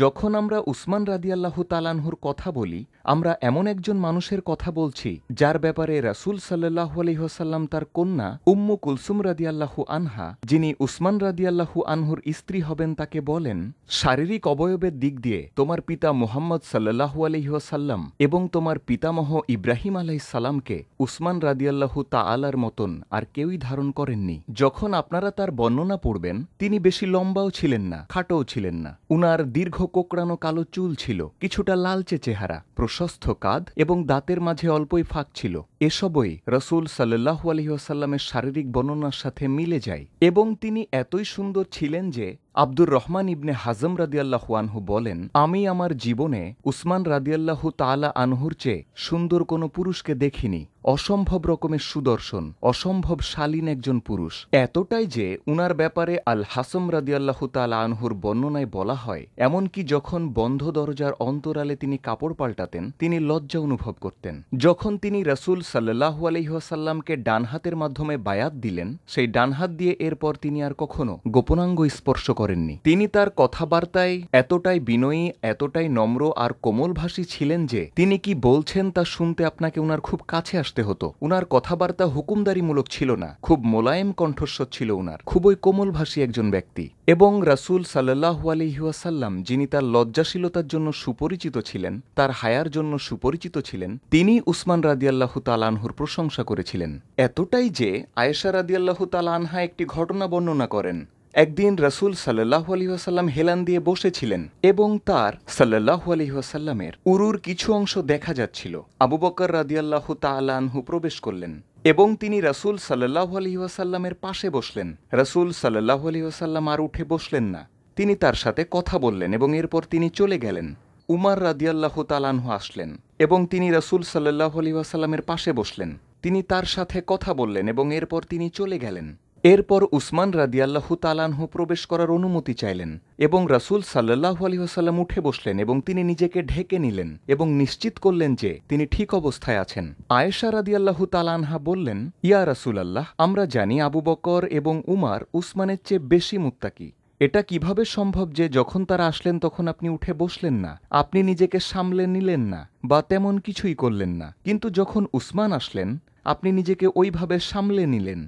যখন আমরা উসমান রাদিয়াল্লাহ তালানহুর কথা বলি আমরা এমন একজন মানুষের কথা বলছি যার ব্যাপারে রাসুল সাল্লাহ আলহিহসাল্লাম তার কন্যা উম্মু কুলসুম রাদিয়াল্লাহু আনহা যিনি উসমান রাদিয়াল্লাহু আনহুর স্ত্রী হবেন তাকে বলেন শারীরিক অবয়বের দিক দিয়ে তোমার পিতা মোহাম্মদ সাল্লাহু আলহিহসাল্লাম এবং তোমার পিতামহ ইব্রাহিম আলাইসাল্লামকে উসমান রাদিয়াল্লাহু তালার মতন আর কেউই ধারণ করেননি যখন আপনারা তার বর্ণনা পড়বেন তিনি বেশি লম্বাও ছিলেন না খাটোও ছিলেন না উনার দীর্ঘ দীর্ঘ কোকড়ানো কালো চুল ছিল কিছুটা লালচে চেহারা প্রশস্ত কাঁধ এবং দাঁতের মাঝে অল্পই ফাঁক ছিল এসবই রসুল সাল্লাহু আলহিহাসাল্লামের শারীরিক বর্ণনার সাথে মিলে যায় এবং তিনি এতই সুন্দর ছিলেন যে আব্দুর রহমান ইবনে হাজম রাদিয়াল্লাহু আনহু বলেন আমি আমার জীবনে উসমান রাদিয়াল্লাহু তালা আনহুর চেয়ে সুন্দর কোনো পুরুষকে দেখিনি অসম্ভব রকমের সুদর্শন অসম্ভব শালীন একজন পুরুষ এতটাই যে উনার ব্যাপারে আল হাসম রাদিয়াল্লাহু তালা আনহুর বর্ণনায় বলা হয় এমনকি যখন বন্ধ দরজার অন্তরালে তিনি কাপড় পাল্টাতেন তিনি লজ্জা অনুভব করতেন যখন তিনি রসুল সাল্লাহু আলহিহাসাল্লামকে ডান হাতের মাধ্যমে বায়াত দিলেন সেই ডান হাত দিয়ে এরপর তিনি আর কখনো গোপনাঙ্গ স্পর্শ করেন করেননি তিনি তার কথাবার্তায় এতটাই বিনয়ী এতটাই নম্র আর কোমলভাষী ছিলেন যে তিনি কি বলছেন তা শুনতে আপনাকে উনার খুব কাছে আসতে হতো উনার কথাবার্তা হুকুমদারিমূলক ছিল না খুব মোলায়েম কণ্ঠস্বর ছিল উনার খুবই কোমলভাষী একজন ব্যক্তি এবং রাসুল সাল্লাহ আলহিহাসাল্লাম যিনি তার লজ্জাশীলতার জন্য সুপরিচিত ছিলেন তার হায়ার জন্য সুপরিচিত ছিলেন তিনি উসমান রাদিয়াল্লাহ তালানহুর প্রশংসা করেছিলেন এতটাই যে আয়েশা রাদিয়াল্লাহ তালানহা একটি ঘটনা বর্ণনা করেন একদিন রসুল সাল্লাহ আলহিহাসাল্লাম হেলান দিয়ে বসেছিলেন এবং তার সাল্লাহ আলহিহাসাল্লামের উরুর কিছু অংশ দেখা যাচ্ছিল আবু বকর রাদিয়াল্লাহু তালানহু প্রবেশ করলেন এবং তিনি রসুল সাল্লাহ আলহিহাসাল্লামের পাশে বসলেন রসুল সাল্লাহ আলহিহাসাল্লাম আর উঠে বসলেন না তিনি তার সাথে কথা বললেন এবং এরপর তিনি চলে গেলেন উমার রাদিয়াল্লাহ তালানহু আসলেন এবং তিনি রসুল সাল্লাহ আলহিহাসাল্লামের পাশে বসলেন তিনি তার সাথে কথা বললেন এবং এরপর তিনি চলে গেলেন এরপর উসমান রাদিয়াল্লাহু তালানহু প্রবেশ করার অনুমতি চাইলেন এবং রাসুল সাল্লাহু আলহিহাসাল্লাম উঠে বসলেন এবং তিনি নিজেকে ঢেকে নিলেন এবং নিশ্চিত করলেন যে তিনি ঠিক অবস্থায় আছেন আয়েশা রাদিয়াল্লাহু তালানহা বললেন ইয়া রাসুল আল্লাহ আমরা জানি আবু বকর এবং উমার উসমানের চেয়ে বেশি মুত্তাকি এটা কিভাবে সম্ভব যে যখন তারা আসলেন তখন আপনি উঠে বসলেন না আপনি নিজেকে সামলে নিলেন না বা তেমন কিছুই করলেন না কিন্তু যখন উসমান আসলেন আপনি নিজেকে ওইভাবে সামলে নিলেন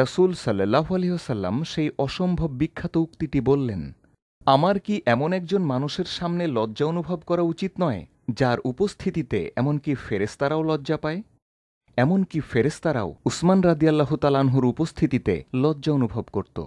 রাসুল সাল্লাহ আলহিহসাল্লাম সেই অসম্ভব বিখ্যাত উক্তিটি বললেন আমার কি এমন একজন মানুষের সামনে লজ্জা অনুভব করা উচিত নয় যার উপস্থিতিতে এমনকি ফেরেস্তারাও লজ্জা পায় এমনকি ফেরেস্তারাও উসমান রাদিয়াল্লাহ তালানহুর উপস্থিতিতে লজ্জা অনুভব করত